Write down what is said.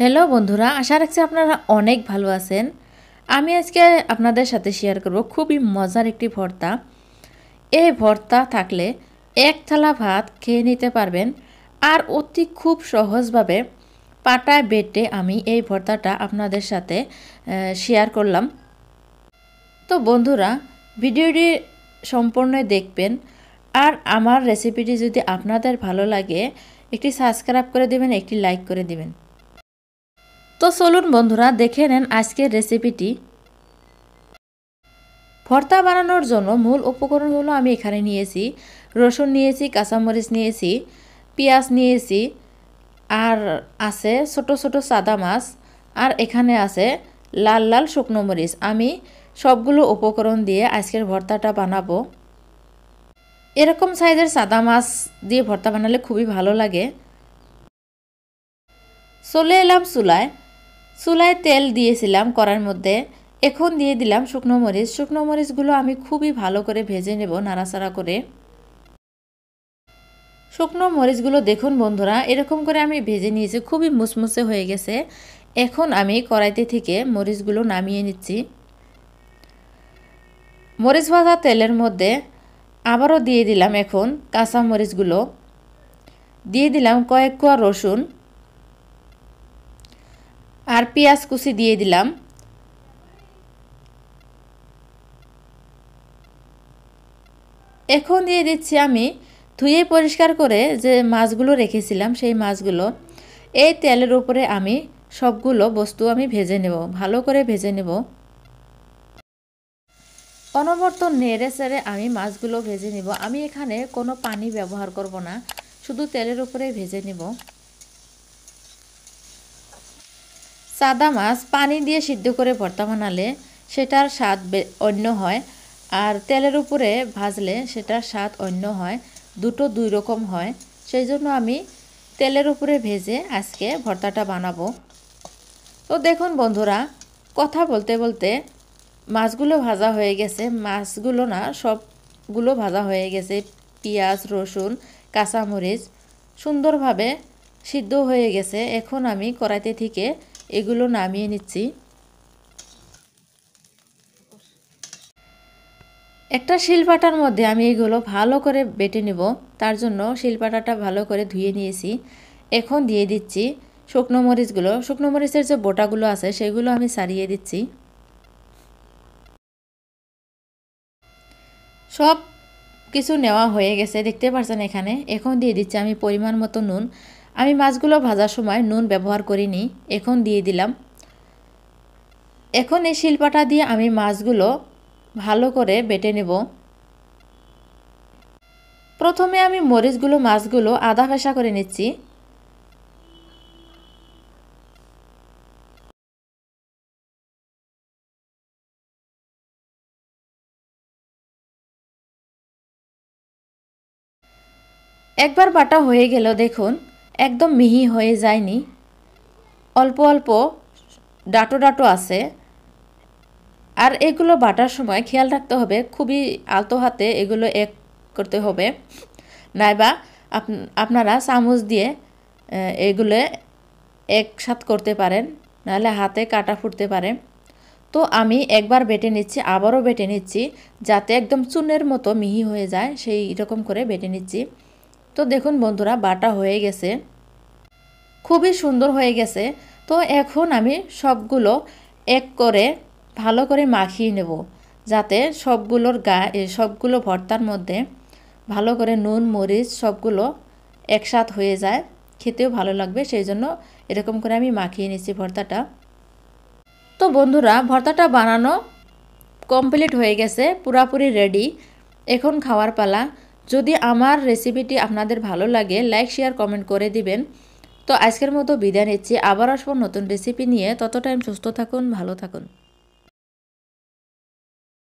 hello বন্ধুরা আশা রাখছি আপনারা অনেক ভালো আছেন আমি আজকে আপনাদের সাথে শেয়ার করব খুবই মজার একটি ভর্তা এই ভর্তা থাকলে এক থালা ভাত খেয়ে নিতে পারবেন আর অতি খুব সহজভাবে পাটায় বেটে আমি এই ভর্তাটা আপনাদের সাথে শেয়ার করলাম তো বন্ধুরা ভিডিওটি সম্পূর্ণ দেখবেন আর আমার রেসিপিটি যদি আপনাদের ভালো লাগে একটি সাবস্ক্রাইব করে দেবেন একটি লাইক করে দেবেন তো চলুন বন্ধুরা দেখে নেন আজকের রেসিপিটি ভর্তা বানানোর জন্য মূল উপকরণগুলো আমি এখানে নিয়েছি রসুন নিয়েছি কাঁচামরিচ নিয়েছি পেঁয়াজ নিয়েছি আর আছে ছোট ছোট সাদা মাছ আর এখানে আছে লাল লাল শুকনো মরিচ আমি সবগুলো উপকরণ দিয়ে আজকের ভর্তাটা বানাবো এরকম সাইজের সাদা মাছ দিয়ে ভর্তা বানালে খুবই ভালো লাগে চলে এলাম চুলায় চুলায় তেল দিয়েছিলাম করার মধ্যে এখন দিয়ে দিলাম শুকনো মরিচ শুকনো মরিচগুলো আমি খুবই ভালো করে ভেজে নেব নাড়াচাড়া করে শুকনো মরিচগুলো দেখুন বন্ধুরা এরকম করে আমি ভেজে নিয়েছি খুবই মুসমুসে হয়ে গেছে এখন আমি কড়াইতে থেকে মরিচগুলো নামিয়ে নিচ্ছি মরিচ ভাজা তেলের মধ্যে আবারও দিয়ে দিলাম এখন কাঁচা মরিচগুলো দিয়ে দিলাম কয়েক কোয়া রসুন আর পেঁয়াজ কুচি দিয়ে দিলাম এখন দিয়ে দিচ্ছি আমি ধুয়ে পরিষ্কার করে যে মাছগুলো রেখেছিলাম সেই মাছগুলো এই তেলের উপরে আমি সবগুলো বস্তু আমি ভেজে নেব ভালো করে ভেজে নেব অনবর্ত নেড়ে সেড়ে আমি মাছগুলো ভেজে নিব আমি এখানে কোনো পানি ব্যবহার করব না শুধু তেলের উপরে ভেজে নেব সাদা মাছ পানি দিয়ে সিদ্ধ করে ভর্তা বানালে সেটার স্বাদ অন্য হয় আর তেলের উপরে ভাজলে সেটার স্বাদ অন্য হয় দুটো দুই রকম হয় সেই জন্য আমি তেলের উপরে ভেজে আজকে ভর্তাটা বানাবো তো দেখুন বন্ধুরা কথা বলতে বলতে মাছগুলো ভাজা হয়ে গেছে মাছগুলো না সবগুলো ভাজা হয়ে গেছে পেঁয়াজ রসুন কাঁচামরিচ সুন্দরভাবে সিদ্ধ হয়ে গেছে এখন আমি কড়াইতে থেকে এগুলো নামিয়ে নিচ্ছি একটা শিলপাটার মধ্যে আমি এগুলো ভালো করে বেটে নেব তার জন্য শিলপাটাটা ভালো করে ধুয়ে নিয়েছি এখন দিয়ে দিচ্ছি শুকনো মরিচগুলো শুকনো মরিচের যে বোটাগুলো আছে সেগুলো আমি সারিয়ে দিচ্ছি সব কিছু নেওয়া হয়ে গেছে দেখতে পারছেন এখানে এখন দিয়ে দিচ্ছি আমি পরিমাণ মতো নুন আমি মাছগুলো ভাজার সময় নুন ব্যবহার করিনি এখন দিয়ে দিলাম এখন এই শিলপাটা দিয়ে আমি মাছগুলো ভালো করে বেটে নেব প্রথমে আমি মরিচগুলো মাছগুলো আধা ফেসা করে নিচ্ছি একবার বাটা হয়ে গেল দেখুন একদম মিহি হয়ে যায়নি অল্প অল্প ডাটো ডাটো আছে আর এগুলো বাটার সময় খেয়াল রাখতে হবে খুবই আলতো হাতে এগুলো এক করতে হবে নাইবা আপনারা চামচ দিয়ে এগুলো একসাথ করতে পারেন নাহলে হাতে কাটা ফুটতে পারে তো আমি একবার বেটে নিচ্ছি আবারও বেটে নিচ্ছি যাতে একদম চুনের মতো মিহি হয়ে যায় সেই রকম করে বেটে নিচ্ছি তো দেখুন বন্ধুরা বাটা হয়ে গেছে খুবই সুন্দর হয়ে গেছে তো এখন আমি সবগুলো এক করে ভালো করে মাখিয়ে নেব যাতে সবগুলোর গা সবগুলো ভর্তার মধ্যে ভালো করে নুন মরিচ সবগুলো একসাথ হয়ে যায় খেতেও ভালো লাগবে সেই জন্য এরকম করে আমি মাখিয়ে নিয়েছি ভর্তাটা তো বন্ধুরা ভর্তাটা বানানো কমপ্লিট হয়ে গেছে পুরাপুরি রেডি এখন খাওয়ার পালা যদি আমার রেসিপিটি আপনাদের ভালো লাগে লাইক শেয়ার কমেন্ট করে দিবেন তো আজকের মতো বিদায় নিচ্ছি আবার আসবো নতুন রেসিপি নিয়ে তত টাইম সুস্থ থাকুন ভালো থাকুন